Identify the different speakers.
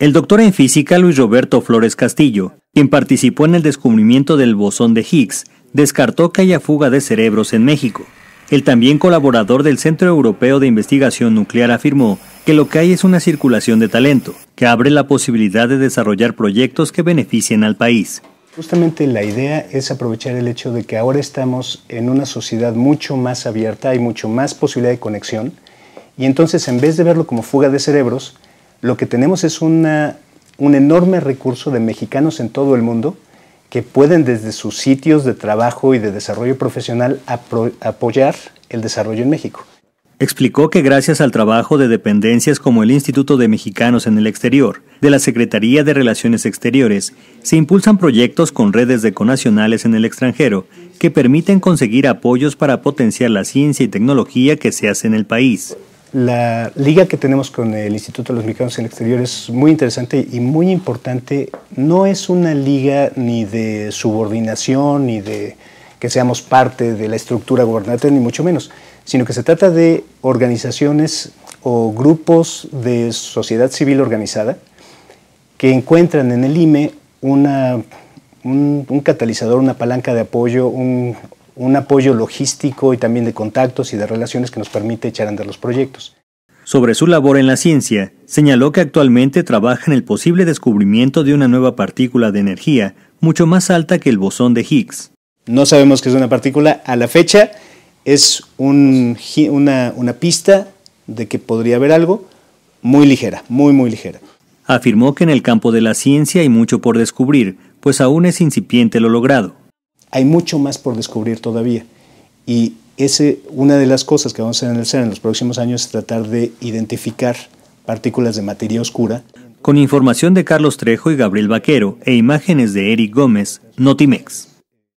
Speaker 1: El doctor en física Luis Roberto Flores Castillo, quien participó en el descubrimiento del bosón de Higgs, descartó que haya fuga de cerebros en México. El también colaborador del Centro Europeo de Investigación Nuclear afirmó que lo que hay es una circulación de talento, que abre la posibilidad de desarrollar proyectos que beneficien al país.
Speaker 2: Justamente la idea es aprovechar el hecho de que ahora estamos en una sociedad mucho más abierta, y mucho más posibilidad de conexión, y entonces en vez de verlo como fuga de cerebros, lo que tenemos es un enorme recurso de mexicanos en todo el mundo que pueden desde sus sitios de trabajo y de desarrollo profesional apoyar el desarrollo en México. Explicó que gracias
Speaker 1: al trabajo de dependencias como el Instituto de Mexicanos en el Exterior, de la Secretaría de Relaciones Exteriores, se impulsan proyectos con redes de conacionales en el extranjero que permiten conseguir apoyos para potenciar la ciencia y tecnología que se hace en el país
Speaker 2: la liga que tenemos con el Instituto de los Mexicanos en el Exterior es muy interesante y muy importante. No es una liga ni de subordinación, ni de que seamos parte de la estructura gubernamental, ni mucho menos, sino que se trata de organizaciones o grupos de sociedad civil organizada que encuentran en el IME una, un, un catalizador, una palanca de apoyo, un un apoyo logístico y también de contactos y de relaciones que nos permite echar a andar los proyectos.
Speaker 1: Sobre su labor en la ciencia, señaló que actualmente trabaja en el posible descubrimiento de una nueva partícula de energía mucho más alta que el bosón de Higgs. No sabemos qué
Speaker 2: es una partícula. A la fecha es una, una pista de que podría haber algo muy ligera, muy, muy ligera.
Speaker 1: Afirmó que en el campo de la ciencia hay mucho por descubrir, pues aún es incipiente lo logrado
Speaker 2: hay mucho más por descubrir todavía. Y ese, una de las cosas que vamos a hacer e e en los próximos años es tratar de identificar partículas de materia oscura.
Speaker 1: Con información de Carlos Trejo y Gabriel Vaquero e imágenes de Eric Gómez, Notimex.